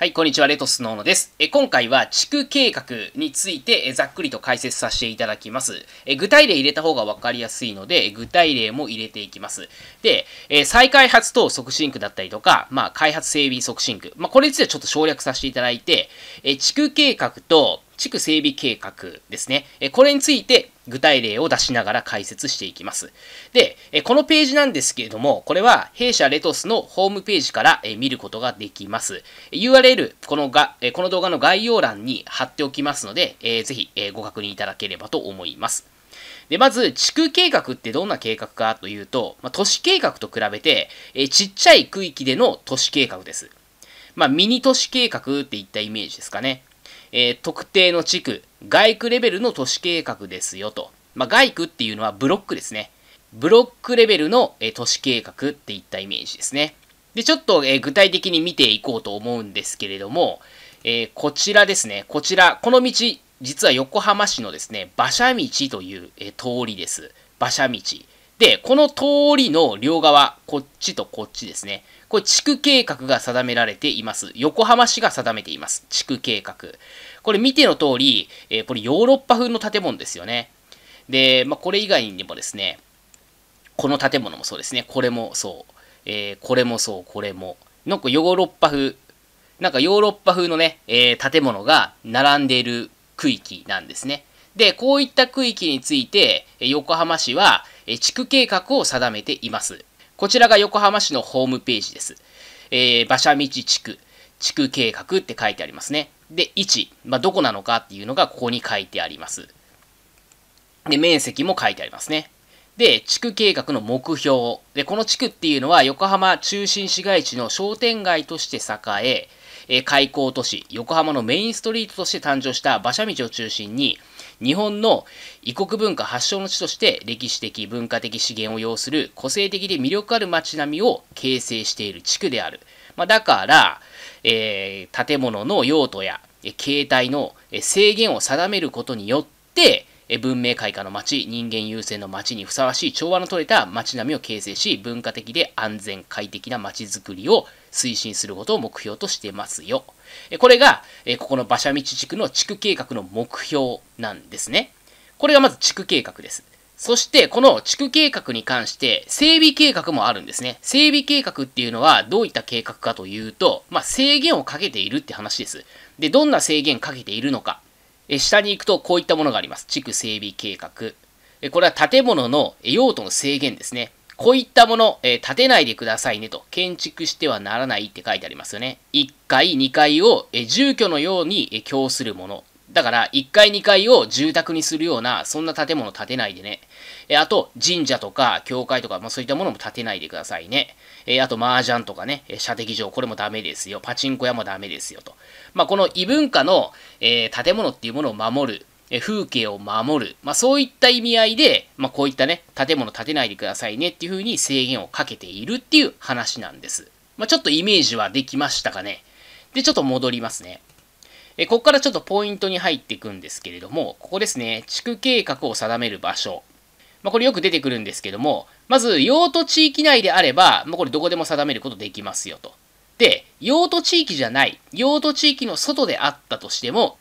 はい、こんにちは、レトスの小野です。え今回は地区計画についてえざっくりと解説させていただきますえ。具体例入れた方が分かりやすいので、具体例も入れていきます。で、え再開発等促進区だったりとか、まあ、開発整備促進区。まあ、これについてはちょっと省略させていただいて、え地区計画と、地区整備計画ですね。これについて具体例を出しながら解説していきます。で、このページなんですけれども、これは弊社レトスのホームページから見ることができます。URL、このがこの動画の概要欄に貼っておきますので、ぜひご確認いただければと思います。で、まず、地区計画ってどんな計画かというと、ま都市計画と比べて、えちっちゃい区域での都市計画です。まあ、ミニ都市計画っていったイメージですかね。えー、特定の地区、外区レベルの都市計画ですよと。まあ、外区っていうのはブロックですね。ブロックレベルの、えー、都市計画っていったイメージですね。で、ちょっと、えー、具体的に見ていこうと思うんですけれども、えこちらですね。こちら、この道、実は横浜市のですね、馬車道という、え通りです。馬車道。で、この通りの両側、こっちとこっちですね。これ地区計画が定められています。横浜市が定めています。地区計画。これ見ての通り、えー、これヨーロッパ風の建物ですよね。で、まあ、これ以外にもですね、この建物もそうですね。これもそう。えー、これもそう、これも。なんかヨーロッパ風。なんかヨーロッパ風のね、えー、建物が並んでいる区域なんですね。で、こういった区域について、横浜市は、地区計画を定めています。こちらが横浜市のホームページです。えー、馬車道地区、地区計画って書いてありますね。で、位置、まあ、どこなのかっていうのがここに書いてあります。で、面積も書いてありますね。で、地区計画の目標。で、この地区っていうのは横浜中心市街地の商店街として栄え、え開港都市、横浜のメインストリートとして誕生した馬車道を中心に、日本の異国文化発祥の地として歴史的、文化的資源を要する個性的で魅力ある街並みを形成している地区である。まあ、だから、えー、建物の用途や、え形態の制限を定めることによって、文明開化の街、人間優先の街にふさわしい調和のとれた街並みを形成し、文化的で安全快適な街づくりを推進することを目標としてますよ。これが、ここの馬車道地区の地区計画の目標なんですね。これがまず地区計画です。そして、この地区計画に関して、整備計画もあるんですね。整備計画っていうのは、どういった計画かというと、まあ、制限をかけているって話です。で、どんな制限かけているのか。え下に行くと、こういったものがあります。地区整備計画。これは建物の用途の制限ですね。こういったもの、えー、建てないでくださいねと、建築してはならないって書いてありますよね。1階、2階を、えー、住居のように、えー、供するもの。だから、1階、2階を住宅にするような、そんな建物建てないでね。えー、あと、神社とか、教会とか、まあ、そういったものも建てないでくださいね。えー、あと、麻雀とかね、射的場、これもダメですよ。パチンコ屋もダメですよ、と。まあ、この異文化の、えー、建物っていうものを守る、え風景を守る、まあ、そういった意味合いで、まあ、こういったね、建物建てないでくださいねっていうふうに制限をかけているっていう話なんです。まあ、ちょっとイメージはできましたかね。で、ちょっと戻りますね。えここからちょっとポイントに入っていくんですけれども、ここですね、地区計画を定める場所。まあ、これよく出てくるんですけども、まず用途地域内であれば、まあ、これどこでも定めることできますよと。で、用途地域じゃない、用途地域の外であったとしても、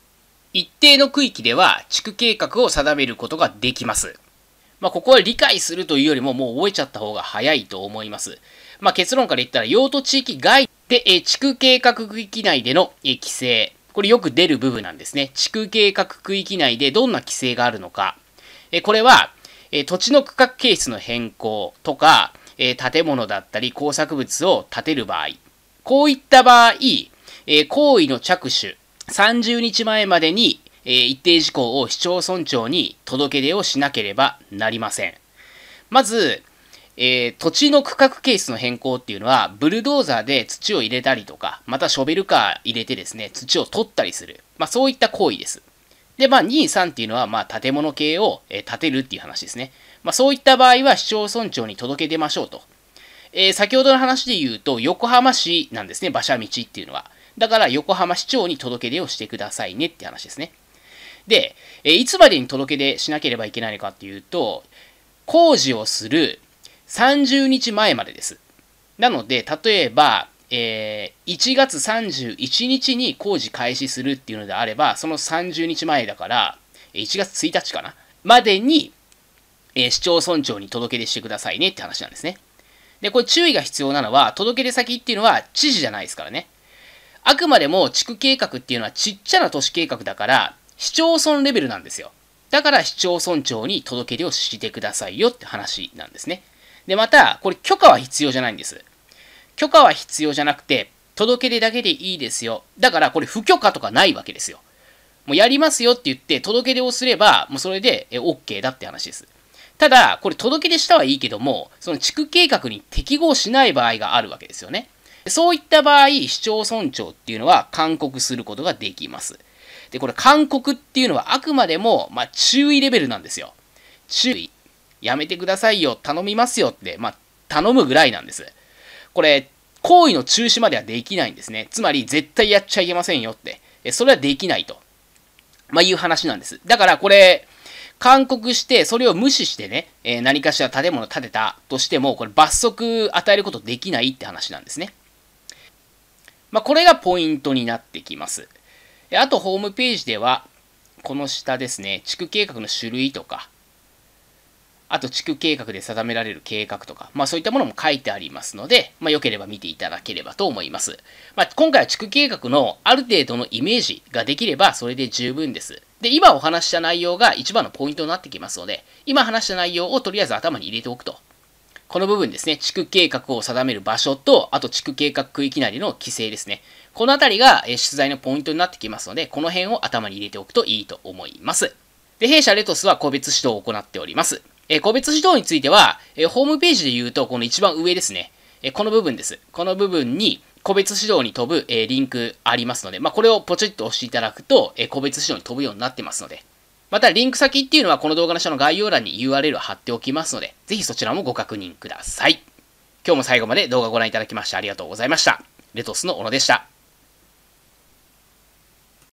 一定の区域では地区計画を定めることができます。まあ、ここは理解するというよりももう覚えちゃった方が早いと思います。まあ、結論から言ったら用途地域外で、え地区計画区域内での、え規制。これよく出る部分なんですね。地区計画区域内でどんな規制があるのか。えこれは、え土地の区画形質の変更とか、え建物だったり工作物を建てる場合。こういった場合、え行為の着手30日前までに、えー、一定事項を市町村長に届け出をしなければなりません。まず、えー、土地の区画形質の変更っていうのは、ブルドーザーで土を入れたりとか、またショベルカー入れてですね、土を取ったりする。まあそういった行為です。で、まあ2、3っていうのは、まあ建物系を、えー、建てるっていう話ですね。まあそういった場合は市町村長に届け出ましょうと。えー、先ほどの話で言うと、横浜市なんですね、馬車道っていうのは。だから横浜市長に届け出をしてくださいねって話ですね。で、えいつまでに届け出しなければいけないのかっていうと、工事をする30日前までです。なので、例えば、えー、1月31日に工事開始するっていうのであれば、その30日前だから、1月1日かな、までに、えー、市町村長に届け出してくださいねって話なんですね。で、これ注意が必要なのは、届け出先っていうのは知事じゃないですからね。あくまでも地区計画っていうのはちっちゃな都市計画だから、市町村レベルなんですよ。だから市町村長に届け出をしてくださいよって話なんですね。で、また、これ許可は必要じゃないんです。許可は必要じゃなくて、届け出だけでいいですよ。だからこれ不許可とかないわけですよ。もうやりますよって言って届け出をすれば、もうそれで OK だって話です。ただ、これ届け出したはいいけども、その地区計画に適合しない場合があるわけですよね。そういった場合、市町村長っていうのは勧告することができます。で、これ、勧告っていうのはあくまでも、まあ、注意レベルなんですよ。注意。やめてくださいよ。頼みますよって、まあ、頼むぐらいなんです。これ、行為の中止まではできないんですね。つまり、絶対やっちゃいけませんよって。それはできないと。まあ、いう話なんです。だから、これ、勧告して、それを無視してね、えー、何かしら建物建てたとしても、これ罰則与えることできないって話なんですね。まあ、これがポイントになってきます。あと、ホームページでは、この下ですね、地区計画の種類とか、あと地区計画で定められる計画とか、まあそういったものも書いてありますので、まあよければ見ていただければと思います。まあ今回は地区計画のある程度のイメージができればそれで十分です。で、今お話した内容が一番のポイントになってきますので、今話した内容をとりあえず頭に入れておくとこの部分ですね、地区計画を定める場所と、あと地区計画区域内の規制ですね。このあたりが出題のポイントになってきますので、この辺を頭に入れておくといいと思います。で、弊社レトスは個別指導を行っております。え個別指導については、えホームページで言うと、この一番上ですね。えこの部分です。この部分に、個別指導に飛ぶ、えリンクありますので、まあ、これをポチッと押していただくと、え個別指導に飛ぶようになってますので、また、リンク先っていうのはこの動画の下の概要欄に URL を貼っておきますので、ぜひそちらもご確認ください。今日も最後まで動画をご覧いただきましてありがとうございました。レトスの小野でした。